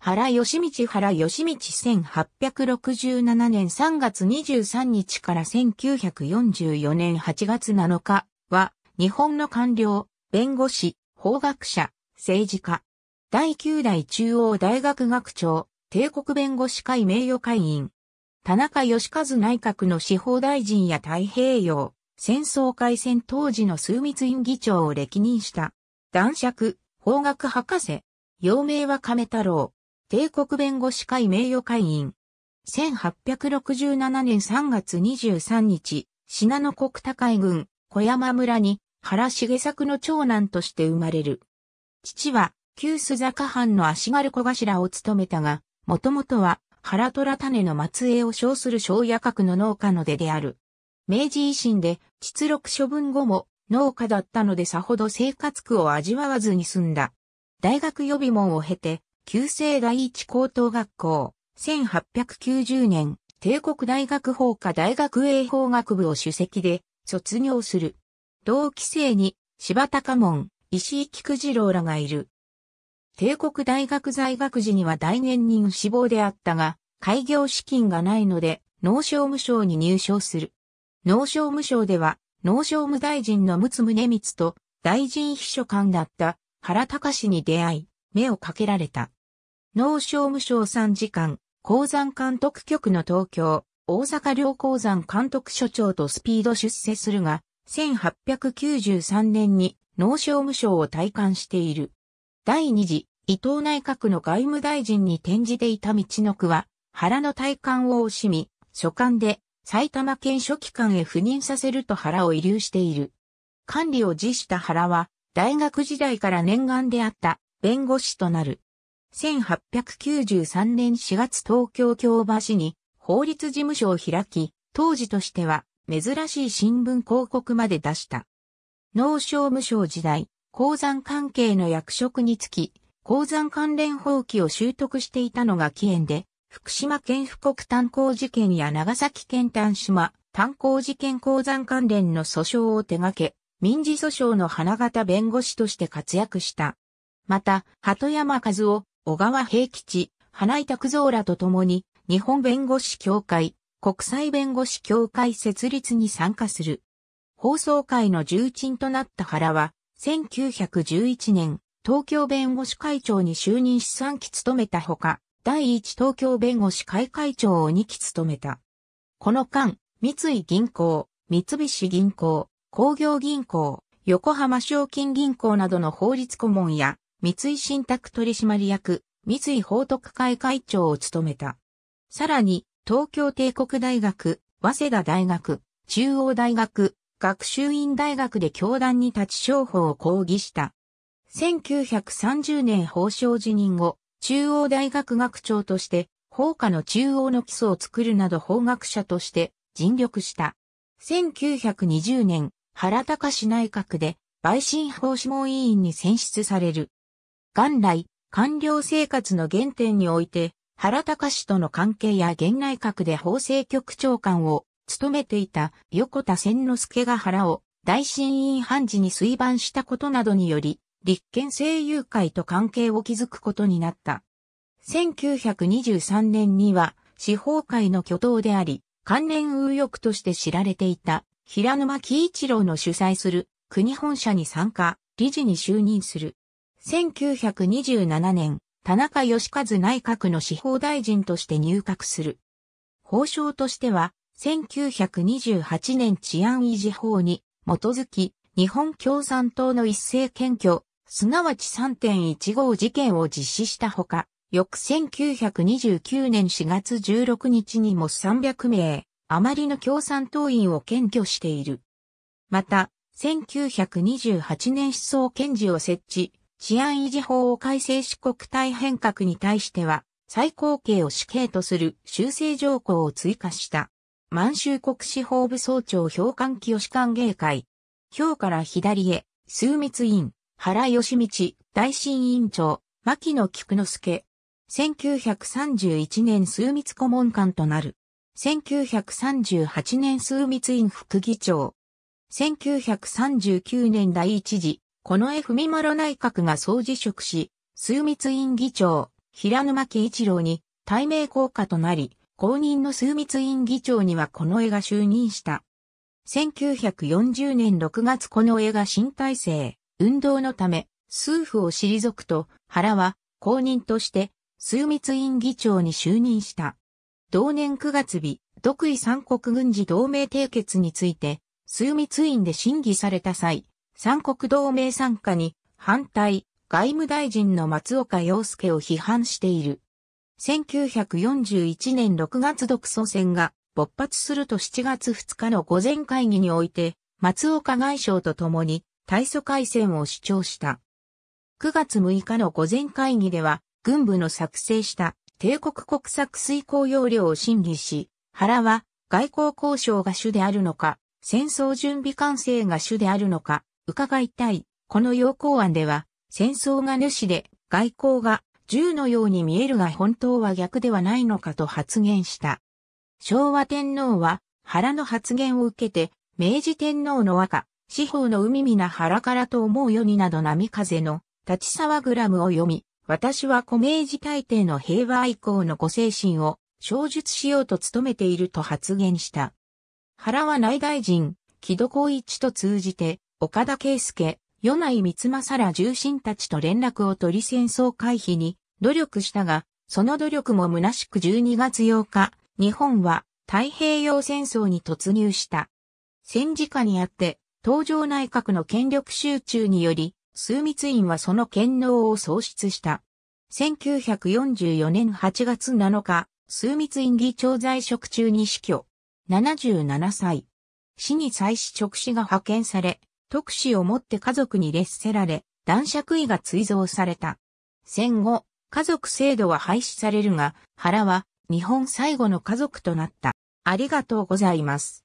原義道原義道1867年3月23日から1944年8月7日は、日本の官僚、弁護士、法学者、政治家、第9代中央大学学長、帝国弁護士会名誉会員、田中義和内閣の司法大臣や太平洋、戦争開戦当時の枢密院議長を歴任した、男爵、法学博士、陽名は亀太郎。帝国弁護士会名誉会員。1867年3月23日、信濃国高井郡小山村に原重作の長男として生まれる。父は旧須坂藩の足軽小頭を務めたが、もともとは原虎種の末裔を称する小屋格の農家の出である。明治維新で実録処分後も農家だったのでさほど生活苦を味わわずに済んだ。大学予備門を経て、旧制第一高等学校、1890年、帝国大学法科大学英法学部を主席で卒業する。同期生に柴高門、石井菊次郎らがいる。帝国大学在学時には大年人志望であったが、開業資金がないので、農商務省に入省する。農商務省では、農商務大臣の陸宗光と大臣秘書官だった原隆に出会い、目をかけられた。農商務省参事官、鉱山監督局の東京、大阪両鉱山監督所長とスピード出世するが、1893年に農商務省を退官している。第二次、伊藤内閣の外務大臣に転じていた道の区は、原の退官を惜しみ、所管で埼玉県書記官へ赴任させると原を遺留している。管理を辞した原は、大学時代から念願であった弁護士となる。1893年4月東京京橋に法律事務所を開き、当時としては珍しい新聞広告まで出した。農商務省時代、鉱山関係の役職につき、鉱山関連法規を習得していたのが起源で、福島県富国炭鉱事件や長崎県丹島炭鉱事件鉱山関連の訴訟を手掛け、民事訴訟の花形弁護士として活躍した。また、鳩山和夫、小川平吉、花井拓三らと共に、日本弁護士協会、国際弁護士協会設立に参加する。放送会の重鎮となった原は、1911年、東京弁護士会長に就任し3期務めたほか、第1東京弁護士会会長を2期務めた。この間、三井銀行、三菱銀行、工業銀行、横浜賞金銀行などの法律顧問や三井信託取締役、三井法徳会会長を務めた。さらに、東京帝国大学、早稲田大学、中央大学、学習院大学で教団に立ち商法を講義した。1930年法相辞任後、中央大学学長として、法科の中央の基礎を作るなど法学者として尽力した。1920年、原高市内閣で、陪審法諮問委員に選出される。元来、官僚生活の原点において、原隆氏との関係や現内閣で法制局長官を務めていた横田千之助が原を大審院判事に推判したことなどにより、立憲政友会と関係を築くことになった。1923年には、司法界の巨頭であり、関連右翼として知られていた、平沼喜一郎の主催する国本社に参加、理事に就任する。1927年、田中義和内閣の司法大臣として入閣する。法相としては、1928年治安維持法に基づき、日本共産党の一斉検挙、すなわち3.15事件を実施したほか、翌1929年4月16日にも300名、余りの共産党員を検挙している。また、1928年思想検事を設置、治安維持法を改正し国体変革に対しては、最高刑を死刑とする修正条項を追加した。満州国司法部総長評官清歓迎会。表から左へ、数密院、原義道、大委院長、牧野菊之助。1931年数密顧問官となる。1938年数密院副議長。1939年第一次この F 三室内閣が総辞職し、枢密院議長、平沼木一郎に、対名効果となり、公認の枢密院議長にはこの絵が就任した。1940年6月この絵が新体制、運動のため、数府を退くと、原は公認として、枢密院議長に就任した。同年9月日、独位三国軍事同盟締結について、枢密院で審議された際、三国同盟参加に反対、外務大臣の松岡洋介を批判している。1941年6月独ソ戦が勃発すると7月2日の午前会議において、松岡外相と共に対蘇回戦を主張した。9月6日の午前会議では、軍部の作成した帝国国策遂行要領を審議し、原は外交交渉が主であるのか、戦争準備完成が主であるのか、伺いたい。この要項案では、戦争が主で、外交が銃のように見えるが本当は逆ではないのかと発言した。昭和天皇は原の発言を受けて、明治天皇の和歌、司法の海な原からと思うよになど波風の立ち沢グラムを読み、私は古明治大帝の平和以降のご精神を小述しようと努めていると発言した。原は内大臣、木戸光一と通じて、岡田圭介、米内光政ら重臣たちと連絡を取り戦争回避に努力したが、その努力も虚しく12月8日、日本は太平洋戦争に突入した。戦時下にあって、東条内閣の権力集中により、枢密院はその権能を喪失した。1944年8月7日、枢密院議長在職中に死去。77歳。死に際し直死が派遣され、特使を持って家族に列せられ、男爵位が追贈された。戦後、家族制度は廃止されるが、原は日本最後の家族となった。ありがとうございます。